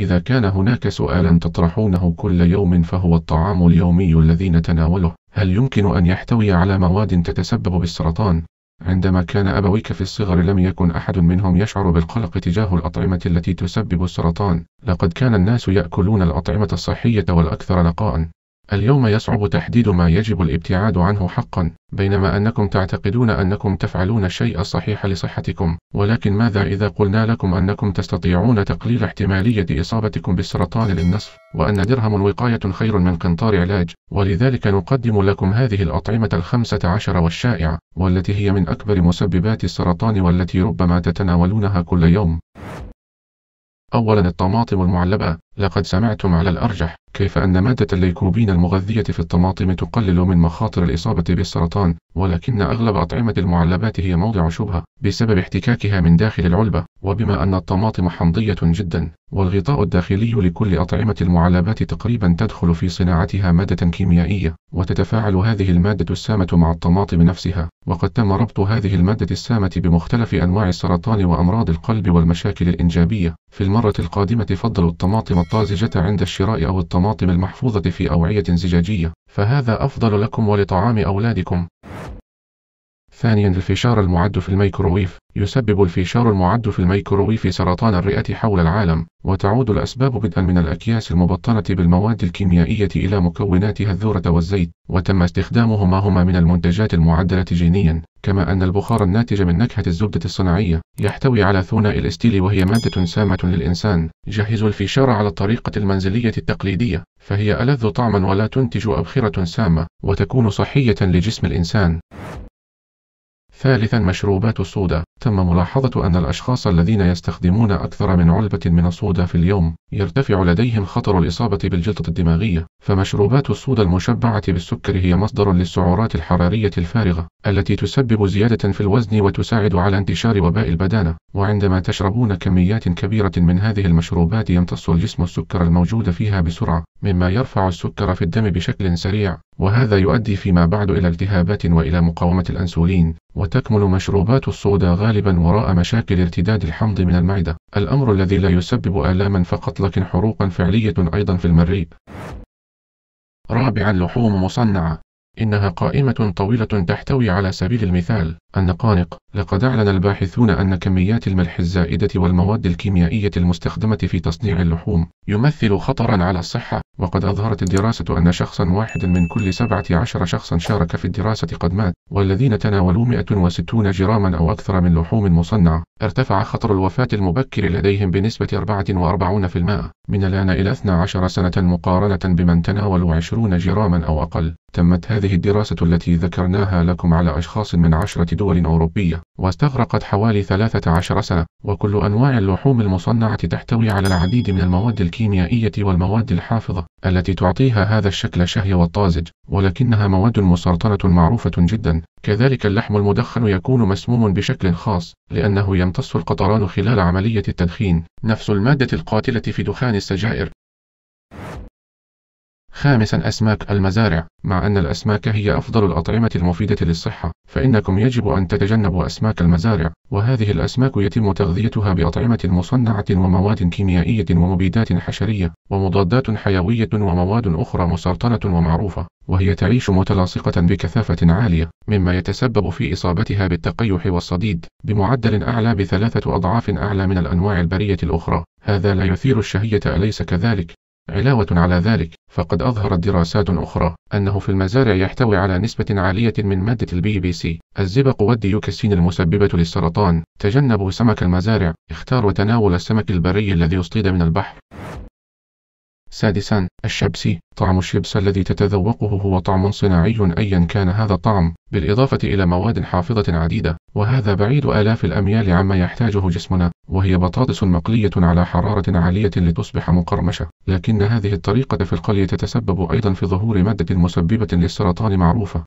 إذا كان هناك سؤالا تطرحونه كل يوم فهو الطعام اليومي الذي نتناوله هل يمكن أن يحتوي على مواد تتسبب بالسرطان؟ عندما كان أبويك في الصغر لم يكن أحد منهم يشعر بالقلق تجاه الأطعمة التي تسبب السرطان لقد كان الناس يأكلون الأطعمة الصحية والأكثر نقاء اليوم يصعب تحديد ما يجب الابتعاد عنه حقا بينما أنكم تعتقدون أنكم تفعلون الشيء الصحيح لصحتكم ولكن ماذا إذا قلنا لكم أنكم تستطيعون تقليل احتمالية إصابتكم بالسرطان للنصف وأن درهم وقاية خير من قنطار علاج ولذلك نقدم لكم هذه الأطعمة الخمسة عشر والشائعة والتي هي من أكبر مسببات السرطان والتي ربما تتناولونها كل يوم أولا الطماطم المعلبة لقد سمعتم على الأرجح كيف أن مادة الليكوبين المغذية في الطماطم تقلل من مخاطر الإصابة بالسرطان، ولكن أغلب أطعمة المعلبات هي موضع شبهة بسبب احتكاكها من داخل العلبة، وبما أن الطماطم حمضية جدا، والغطاء الداخلي لكل أطعمة المعلبات تقريبا تدخل في صناعتها مادة كيميائية، وتتفاعل هذه المادة السامة مع الطماطم نفسها، وقد تم ربط هذه المادة السامة بمختلف أنواع السرطان وأمراض القلب والمشاكل الإنجابية. في المرة القادمة فضلوا الطماطم الطازجة عند الشراء أو الطماطم الطماطم المحفوظة في أوعية زجاجية فهذا أفضل لكم ولطعام أولادكم ثانيا الفشار المعد في الميكروويف يسبب الفشار المعد في الميكروويف سرطان الرئة حول العالم وتعود الأسباب بدءا من الأكياس المبطنة بالمواد الكيميائية إلى مكوناتها الذرة والزيت وتم استخدامهما هما من المنتجات المعدلة جينيا كما أن البخار الناتج من نكهة الزبدة الصناعية يحتوي على ثنائي الاستيل وهي مادة سامة للإنسان جهزوا الفشار على الطريقة المنزلية التقليدية فهي ألذ طعما ولا تنتج أبخرة سامة وتكون صحية لجسم الإنسان ثالثا مشروبات الصودا تم ملاحظة أن الأشخاص الذين يستخدمون أكثر من علبة من الصودا في اليوم يرتفع لديهم خطر الإصابة بالجلطة الدماغية فمشروبات الصودا المشبعة بالسكر هي مصدر للسعرات الحرارية الفارغة التي تسبب زيادة في الوزن وتساعد على انتشار وباء البدانة وعندما تشربون كميات كبيرة من هذه المشروبات يمتص الجسم السكر الموجود فيها بسرعة مما يرفع السكر في الدم بشكل سريع وهذا يؤدي فيما بعد إلى التهابات وإلى مقاومة الأنسولين وتكمن مشروبات الصودا غالبا وراء مشاكل ارتداد الحمض من المعدة الأمر الذي لا يسبب آلاما فقط لكن حروقا فعلية أيضا في المريء رابعا لحوم مصنعة إنها قائمة طويلة تحتوي على سبيل المثال النقانق لقد أعلن الباحثون أن كميات الملح الزائدة والمواد الكيميائية المستخدمة في تصنيع اللحوم يمثل خطرا على الصحة وقد أظهرت الدراسة أن شخصا واحدا من كل 17 شخصا شارك في الدراسة قد مات والذين تناولوا 160 جراما أو أكثر من لحوم مصنعة ارتفع خطر الوفاة المبكر لديهم بنسبة 44% من الآن إلى 12 سنة مقارنة بمن تناولوا 20 جراما أو أقل تمت هذه الدراسة التي ذكرناها لكم على أشخاص من عشرة دول أوروبية واستغرقت حوالي 13 سنة وكل أنواع اللحوم المصنعة تحتوي على العديد من المواد الكيميائية والمواد الحافظة التي تعطيها هذا الشكل الشهي والطازج ولكنها مواد مسرطنة معروفة جدا كذلك اللحم المدخن يكون مسموم بشكل خاص لأنه يمتص القطران خلال عملية التدخين نفس المادة القاتلة في دخان السجائر خامسا أسماك المزارع مع أن الأسماك هي أفضل الأطعمة المفيدة للصحة فإنكم يجب أن تتجنبوا أسماك المزارع وهذه الأسماك يتم تغذيتها بأطعمة مصنعة ومواد كيميائية ومبيدات حشرية ومضادات حيوية ومواد أخرى مسرطنة ومعروفة وهي تعيش متلاصقة بكثافة عالية مما يتسبب في إصابتها بالتقيح والصديد بمعدل أعلى بثلاثة أضعاف أعلى من الأنواع البرية الأخرى هذا لا يثير الشهية أليس كذلك علاوة على ذلك فقد أظهرت دراسات أخرى أنه في المزارع يحتوي على نسبة عالية من مادة البي بي سي الزبق والديوكسين المسببة للسرطان تجنبوا سمك المزارع اختاروا تناول السمك البري الذي اصطيد من البحر سادسا الشبسي طعم الشبس الذي تتذوقه هو طعم صناعي أيا كان هذا الطعم بالإضافة إلى مواد حافظة عديدة وهذا بعيد آلاف الأميال عما يحتاجه جسمنا وهي بطاطس مقلية على حرارة عالية لتصبح مقرمشة لكن هذه الطريقة في القلي تتسبب أيضا في ظهور مادة مسببة للسرطان معروفة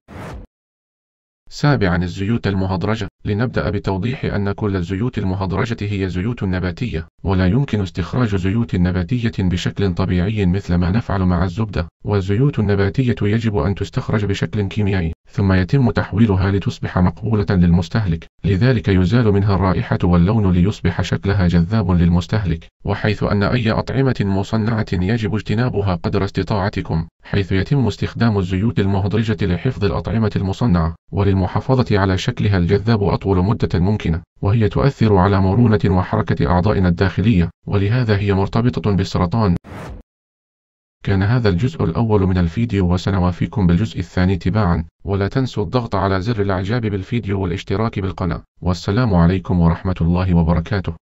سابعا الزيوت المهدرجة لنبدأ بتوضيح أن كل الزيوت المهدرجة هي زيوت نباتية ولا يمكن استخراج زيوت نباتية بشكل طبيعي مثل ما نفعل مع الزبدة والزيوت النباتية يجب أن تستخرج بشكل كيميائي ثم يتم تحويلها لتصبح مقبولة للمستهلك لذلك يزال منها الرائحة واللون ليصبح شكلها جذاب للمستهلك وحيث أن أي أطعمة مصنعة يجب اجتنابها قدر استطاعتكم حيث يتم استخدام الزيوت المهدرجة لحفظ الأطعمة المصنعة وللمحافظة على شكلها الجذاب أطول مدة ممكنة وهي تؤثر على مرونة وحركة أعضائنا الداخلية ولهذا هي مرتبطة بالسرطان كان هذا الجزء الأول من الفيديو وسنوافيكم بالجزء الثاني تباعا ولا تنسوا الضغط على زر الإعجاب بالفيديو والاشتراك بالقناة والسلام عليكم ورحمة الله وبركاته